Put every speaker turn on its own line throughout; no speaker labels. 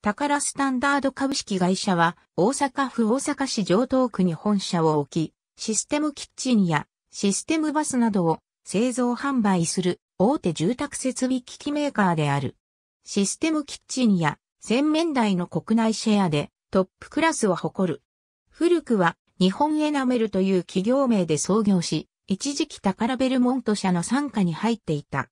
宝スタンダード株式会社は、大阪府大阪市城東区に本社を置き、システムキッチンやシステムバスなどを製造販売する大手住宅設備機器メーカーである。システムキッチンや洗面台の国内シェアでトップクラスを誇る。古くは日本エナメルという企業名で創業し、一時期宝ベルモント社の傘下に入っていた。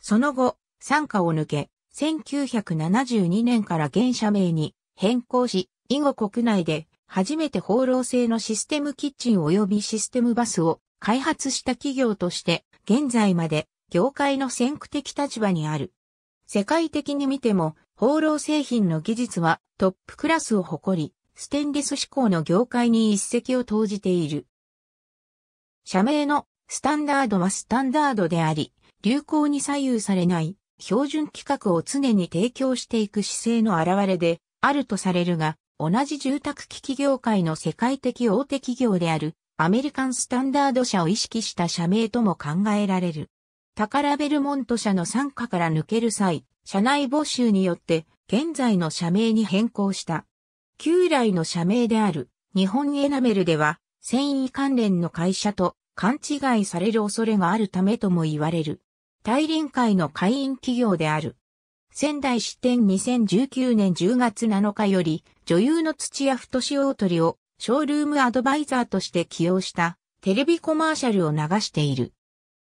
その後、傘下を抜け、1972年から現社名に変更し、以後国内で初めて放浪性のシステムキッチン及びシステムバスを開発した企業として、現在まで業界の先駆的立場にある。世界的に見ても、放浪製品の技術はトップクラスを誇り、ステンレス志向の業界に一石を投じている。社名のスタンダードはスタンダードであり、流行に左右されない標準規格を常に提供していく姿勢の表れであるとされるが、同じ住宅機器業界の世界的大手企業であるアメリカンスタンダード社を意識した社名とも考えられる。タカラベルモント社の傘下から抜ける際、社内募集によって現在の社名に変更した。旧来の社名である日本エナメルでは繊維関連の会社と勘違いされる恐れがあるためとも言われる。大臨会の会員企業である。仙台支店2019年10月7日より、女優の土屋太志大鳥を、ショールームアドバイザーとして起用した、テレビコマーシャルを流している。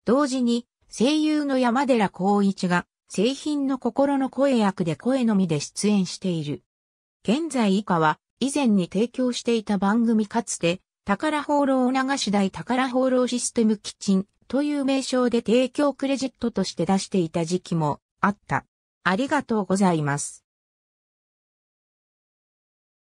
同時に、声優の山寺孝一が、製品の心の声役で声のみで出演している。現在以下は、以前に提供していた番組かつて、宝放浪流し台宝放浪システムキッチン、という名称で提供クレジットとして出していた時期もあった。ありがとうございます。